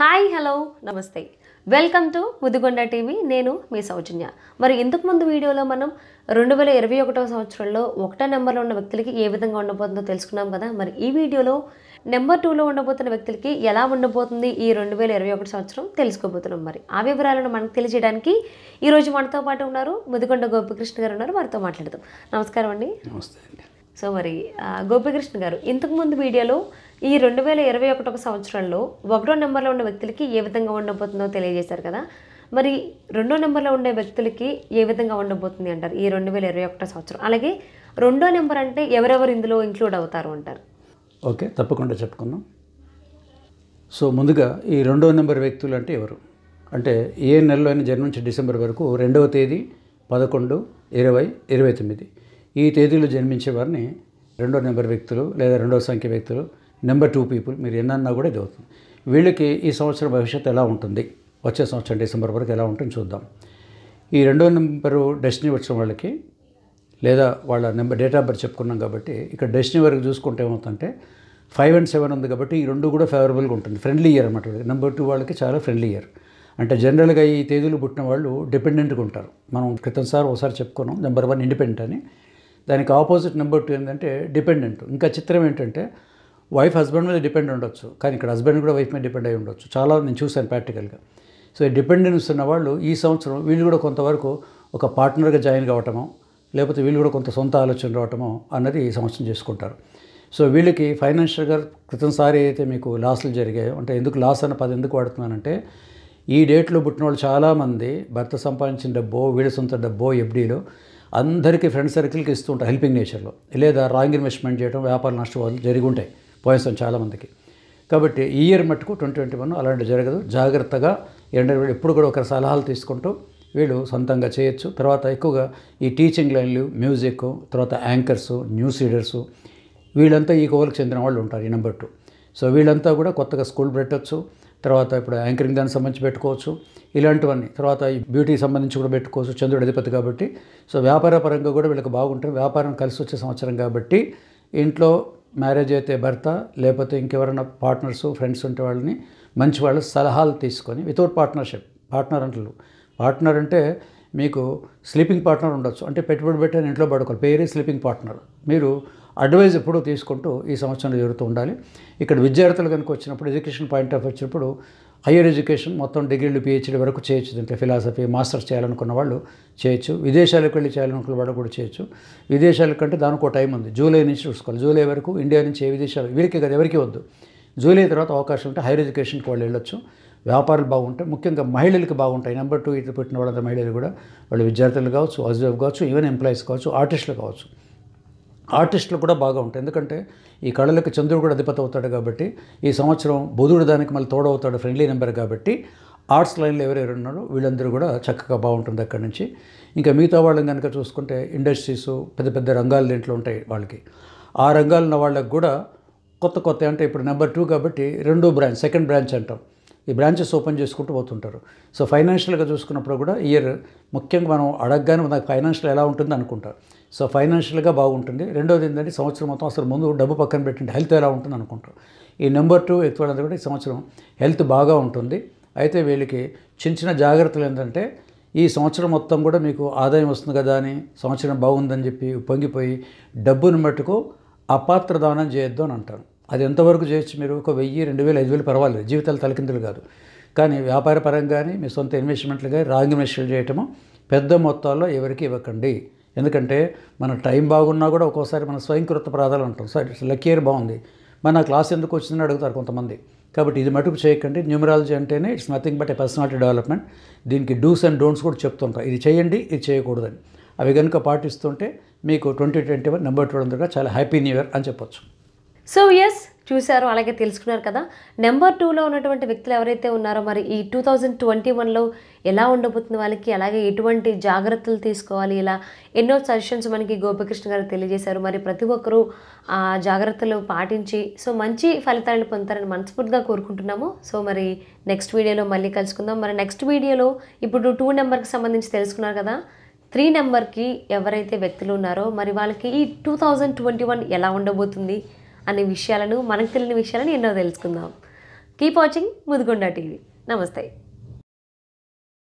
hi hello నమస్తే welcome to Mudigonda TV నేను మీ సౌజన్య మరి ఇంతకు ముందు వీడియోలో మనం రెండు వేల ఇరవై ఒకటో సంవత్సరంలో ఒకటో నెంబర్లో ఉన్న వ్యక్తులకి ఏ విధంగా ఉండబోతుందో తెలుసుకున్నాం కదా మరి ఈ వీడియోలో నెంబర్ టూలో ఉండబోతున్న వ్యక్తులకి ఎలా ఉండబోతుంది ఈ రెండు వేల ఇరవై ఒకటి సంవత్సరం తెలుసుకోబోతున్నాం మరి ఆ వివరాలను మనకు తెలియజేయడానికి ఈరోజు మనతో పాటు ఉన్నారు ముదిగొండ గోపికృష్ణ గారు ఉన్నారు వారితో మాట్లాడదాం నమస్కారం అండి నమస్తే అండి సో మరి గోపికృష్ణ గారు ఇంతకుముందు వీడియోలో ఈ రెండు వేల ఇరవై ఒకటో సంవత్సరంలో ఒకటో నెంబర్లో ఉన్న వ్యక్తులకి ఏ విధంగా ఉండబోతుందో తెలియజేశారు కదా మరి రెండో నెంబర్లో ఉండే వ్యక్తులకి ఏ విధంగా ఉండబోతుంది అంటారు ఈ రెండు వేల ఇరవై ఒకటో సంవత్సరం అలాగే రెండో నెంబర్ అంటే ఎవరెవరు ఇందులో ఇంక్లూడ్ అవుతారు అంటారు ఓకే తప్పకుండా చెప్పుకున్నాం సో ముందుగా ఈ రెండో నెంబర్ వ్యక్తులు అంటే ఎవరు అంటే ఏ నెలలో అయినా జన్మ నుంచి డిసెంబర్ వరకు రెండవ తేదీ పదకొండు ఇరవై ఇరవై తొమ్మిది ఈ తేదీలో జన్మించేవారిని రెండో నెంబర్ వ్యక్తులు లేదా రెండో సంఖ్య వ్యక్తులు నెంబర్ టూ పీపుల్ మీరు ఎన్నన్నా కూడా ఇది అవుతుంది వీళ్ళకి ఈ సంవత్సరం భవిష్యత్తు ఎలా ఉంటుంది వచ్చే సంవత్సరం డిసెంబర్ వరకు ఎలా ఉంటుంది చూద్దాం ఈ రెండో నెంబరు డెస్టినీ వచ్చిన వాళ్ళకి లేదా వాళ్ళ నెంబర్ డేట్ ఆఫ్ బర్త్ చెప్పుకున్నాం కాబట్టి ఇక్కడ డెస్టినీ వరకు చూసుకుంటే ఏమవుతుందంటే ఫైవ్ అండ్ సెవెన్ ఉంది కాబట్టి ఈ రెండు కూడా ఫేవరబుల్గా ఉంటుంది ఫ్రెండ్లీ ఇయర్ అనమాట నెంబర్ టూ వాళ్ళకి చాలా ఫ్రెండ్లీ ఇయర్ అంటే జనరల్గా ఈ తేదీలు పుట్టిన వాళ్ళు డిపెండెంట్గా ఉంటారు మనం క్రితంసారి ఒకసారి చెప్పుకున్నాం నెంబర్ వన్ ఇండిపెండెంట్ అని దానికి ఆపోజిట్ నెంబర్ టూ ఏంటంటే డిపెండెంట్ ఇంకా చిత్రం ఏంటంటే వైఫ్ హస్బెండ్ మీద డిపెండ్ ఉండొచ్చు కానీ ఇక్కడ హస్బెండ్ కూడా వైఫ్ మీద డిపెండ్ అయి ఉండొచ్చు చాలా నేను చూశాను ప్రాక్టికల్గా సో డిపెండెన్స్ ఉన్న వాళ్ళు ఈ సంవత్సరం వీళ్ళు కూడా కొంతవరకు ఒక పార్ట్నర్గా జాయిన్ కావటమో లేకపోతే వీళ్ళు కూడా కొంత సొంత ఆలోచన రావటమో అన్నది ఈ సంవత్సరం చేసుకుంటారు సో వీళ్ళకి ఫైనాన్షియల్గా క్రితంసారి అయితే మీకు లాసులు జరిగాయో అంటే ఎందుకు లాస్ అన్న పది ఎందుకు వాడుతున్నానంటే ఈ డేట్లో పుట్టిన వాళ్ళు చాలామంది భర్త సంపాదించిన డబ్బో వీడి సొంత డబ్బో ఎఫ్డీలో అందరికీ ఫ్రెండ్ సర్కిల్కి ఇస్తూ ఉంటారు హెల్పింగ్ నేచర్లో లేదా రాంగ్ ఇన్వెస్ట్మెంట్ చేయడం వ్యాపార నష్టవాదులు జరిగి ఉంటాయి పోయిస్తాం చాలామందికి కాబట్టి ఈ ఇయర్ మట్టుకు ట్వంటీ ట్వంటీ వన్ అలాంటి జరగదు జాగ్రత్తగా ఎండలు ఎప్పుడు కూడా ఒకరి సలహాలు తీసుకుంటూ వీళ్ళు సొంతంగా చేయొచ్చు తర్వాత ఎక్కువగా ఈ టీచింగ్ లైన్లు మ్యూజిక్ తర్వాత యాంకర్స్ న్యూస్ రీడర్స్ వీళ్ళంతా ఈ కోవలకు చెందిన వాళ్ళు ఉంటారు ఈ నెంబర్ టూ సో వీళ్ళంతా కూడా కొత్తగా స్కూల్ పెట్టచ్చు తర్వాత ఇప్పుడు యాంకరింగ్ దానికి సంబంధించి పెట్టుకోవచ్చు ఇలాంటివన్నీ తర్వాత ఈ బ్యూటీకి సంబంధించి కూడా పెట్టుకోవచ్చు చంద్రుడు అధిపతి కాబట్టి సో వ్యాపార పరంగా కూడా వీళ్ళకి బాగుంటుంది వ్యాపారం కలిసి వచ్చే సంవత్సరం కాబట్టి ఇంట్లో మ్యారేజ్ అయితే భర్త లేకపోతే ఇంకెవరైనా పార్ట్నర్స్ ఫ్రెండ్స్ ఉంటే వాళ్ళని మంచి వాళ్ళ సలహాలు తీసుకొని వితౌట్ పార్ట్నర్షిప్ పార్ట్నర్ అంటారు పార్ట్నర్ అంటే మీకు స్లీపింగ్ పార్ట్నర్ ఉండొచ్చు అంటే పెట్టుబడి పెట్టని ఇంట్లో పడుకోవాలి పేరే స్లీపింగ్ పార్ట్నర్ మీరు అడ్వైజ్ ఎప్పుడూ తీసుకుంటూ ఈ సంవత్సరంలో జరుగుతూ ఉండాలి ఇక్కడ విద్యార్థులు కనుక వచ్చినప్పుడు ఎడ్యుకేషన్ పాయింట్ ఆఫ్ వచ్చినప్పుడు హయ్యర్ ఎడ్యుకేషన్ మొత్తం డిగ్రీలు పిహెచ్డీ వరకు చేయొచ్చు దీంట్లో ఫిలాసఫీ మాస్టర్స్ చేయాలనుకున్న వాళ్ళు చేయొచ్చు విదేశాలకు వెళ్ళి చేయాలనుకున్న వాళ్ళు కూడా చేయొచ్చు విదేశాల కంటే దానికి టైం ఉంది జూలై నుంచి చూసుకోవాలి జూలై వరకు ఇండియా నుంచి ఏ విదేశాలు వీరికి కదా ఎవరికి వద్దు జూలై తర్వాత అవకాశం ఉంటే హైయర్ ఎడ్యుకేషన్కి వాళ్ళు వెళ్ళొచ్చు వ్యాపారాలు బాగుంటాయి ముఖ్యంగా మహిళలకు బాగుంటాయి నెంబర్ టూ ఇటు పెట్టిన వాళ్ళంతా మహిళలు కూడా వాళ్ళు విద్యార్థులు కావచ్చు హౌస్ కావచ్చు ఈవెన్ ఎంప్లాయీస్ కావచ్చు ఆర్టిస్టులు కావచ్చు ఆర్టిస్టులు కూడా బాగా ఉంటాయి ఎందుకంటే ఈ కళలకు చంద్రుడు కూడా అధిపతి అవుతాడు కాబట్టి ఈ సంవత్సరం బుధుడు దానికి మళ్ళీ తోడవుతాడు ఫ్రెండ్లీ నెంబర్ కాబట్టి ఆర్ట్స్ లైన్లో ఎవరెవరు ఉన్నారో వీళ్ళందరూ కూడా చక్కగా బాగుంటుంది అక్కడి నుంచి ఇంకా మిగతా వాళ్ళని కనుక చూసుకుంటే ఇండస్ట్రీస్ పెద్ద పెద్ద రంగాలు దీంట్లో ఉంటాయి వాళ్ళకి ఆ రంగాలు ఉన్న వాళ్ళకి కూడా కొత్త కొత్త అంటే ఇప్పుడు నెంబర్ టూ కాబట్టి రెండో బ్రాంచ్ సెకండ్ బ్రాంచ్ అంటాం ఈ బ్రాంచెస్ ఓపెన్ చేసుకుంటూ పోతుంటారు సో ఫైనాన్షియల్గా చూసుకున్నప్పుడు కూడా ఇయర్ ముఖ్యంగా మనం అడగగానే మనకు ఫైనాన్షియల్ ఎలా ఉంటుంది అనుకుంటారు సో ఫైనాన్షియల్గా బాగుంటుంది రెండోది ఏంటంటే సంవత్సరం మొత్తం అసలు ముందు డబ్బు పక్కన పెట్టండి హెల్త్ ఎలా ఉంటుంది అనుకుంటారు ఈ నెంబర్ టూ ఎక్కువ కూడా ఈ సంవత్సరం హెల్త్ బాగా ఉంటుంది అయితే వీళ్ళకి చిన్న చిన్న జాగ్రత్తలు ఏంటంటే ఈ సంవత్సరం మొత్తం కూడా మీకు ఆదాయం వస్తుంది కదా అని సంవత్సరం బాగుందని చెప్పి పొంగిపోయి డబ్బును మట్టుకు అపాత్ర దానం చేయొద్దు అని అంటారు అది ఎంతవరకు చేయొచ్చు మీరు ఒక వెయ్యి రెండు వేలు ఐదు వేలు పర్వాలేదు జీవితాలు తలకిందులు కాదు కానీ వ్యాపార కానీ మీ సొంత ఇన్వెస్ట్మెంట్లు కానీ రాంగ్ ఇన్వెస్ట్మెంట్ చేయటము పెద్ద మొత్తాల్లో ఎవరికి ఇవ్వకండి ఎందుకంటే మన టైం బాగున్నా కూడా ఒక్కోసారి మన స్వయంకృత ప్రాధాలు అంటాం సార్ లక్కీర్ బాగుంది మన క్లాస్ ఎందుకు వచ్చిందని అడుగుతారు కొంతమంది కాబట్టి ఇది మటుకు చేయకండి న్యూమరాలజీ అంటేనే it's nothing but a personality development దీనికి డూస్ అండ్ డోంట్స్ కూడా చెప్తుంటారు ఇది చేయండి ఇది చేయకూడదని అవి కనుక పాటిస్తుంటే మీకు twenty twenty one number two చాలా హ్యాపీ న్యూ ఇయర్ అని చెప్పొచ్చు సో ఎస్ చూశారు అలాగే తెలుసుకున్నారు కదా నెంబర్ టూలో ఉన్నటువంటి వ్యక్తులు ఎవరైతే ఉన్నారో మరి ఈ టూ థౌజండ్ ట్వంటీ వన్లో ఎలా ఉండబోతుంది వాళ్ళకి అలాగే ఎటువంటి జాగ్రత్తలు తీసుకోవాలి ఇలా ఎన్నో సజెషన్స్ మనకి గోపకృష్ణ గారు తెలియజేశారు మరి ప్రతి ఒక్కరూ ఆ జాగ్రత్తలు పాటించి సో మంచి ఫలితాలను పొందుతారని మనస్ఫూర్తిగా కోరుకుంటున్నాము సో మరి నెక్స్ట్ వీడియోలో మళ్ళీ కలుసుకుందాం మరి నెక్స్ట్ వీడియోలో ఇప్పుడు టూ నెంబర్కి సంబంధించి తెలుసుకున్నారు కదా త్రీ నెంబర్కి ఎవరైతే వ్యక్తులు ఉన్నారో మరి వాళ్ళకి ఈ టూ థౌజండ్ ట్వంటీ వన్ ఎలా ఉండబోతుంది అనే విషయాలను మనకు తెలియని విషయాలను ఎన్నో తెలుసుకుందాం కీప్ వాచింగ్ ముదిగొండ టీవీ నమస్తే